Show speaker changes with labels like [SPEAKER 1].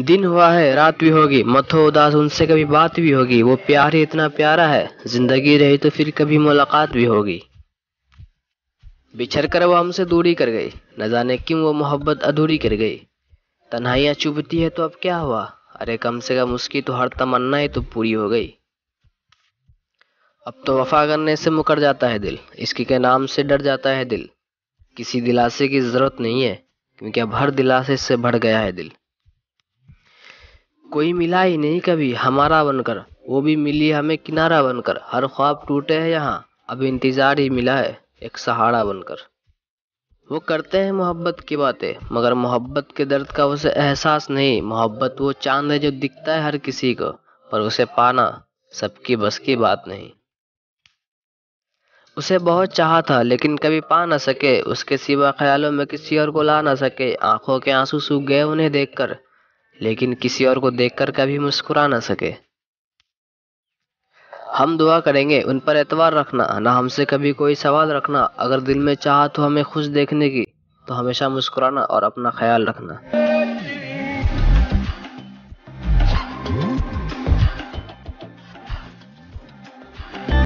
[SPEAKER 1] दिन हुआ है रात भी होगी मत हो उदास उनसे कभी बात भी होगी वो प्यार ही इतना प्यारा है जिंदगी रही तो फिर कभी मुलाकात भी होगी बिछड़ कर वो हमसे दूरी कर गई न जाने क्यों वो मोहब्बत अधूरी कर गई तन्हाइयाँ चुभती है तो अब क्या हुआ अरे कम से कम उसकी तो हर तमन्ना ही तो पूरी हो गई अब तो वफा करने से मुकर जाता है दिल इसके के नाम से डर जाता है दिल किसी दिलासे की ज़रूरत नहीं है क्योंकि अब हर दिलासे से भर गया है दिल कोई मिला ही नहीं कभी हमारा बनकर वो भी मिली हमें किनारा बनकर हर ख्वाब टूटे हैं यहाँ अब इंतज़ार ही मिला है एक सहारा बनकर वो करते हैं मोहब्बत की बातें मगर मोहब्बत के दर्द का उसे एहसास नहीं मोहब्बत वो चांद है जो दिखता है हर किसी को पर उसे पाना सबकी बस की बात नहीं उसे बहुत चाह था लेकिन कभी पा ना सके उसके सिवा ख्यालों में किसी और को ला ना सके आंखों के आंसू सूख गए उन्हें देखकर लेकिन किसी और को देखकर कभी मुस्कुरा ना सके हम दुआ करेंगे उन पर एतवार रखना ना हमसे कभी कोई सवाल रखना अगर दिल में चाह तो हमें खुश देखने की तो हमेशा मुस्कुराना और अपना ख्याल रखना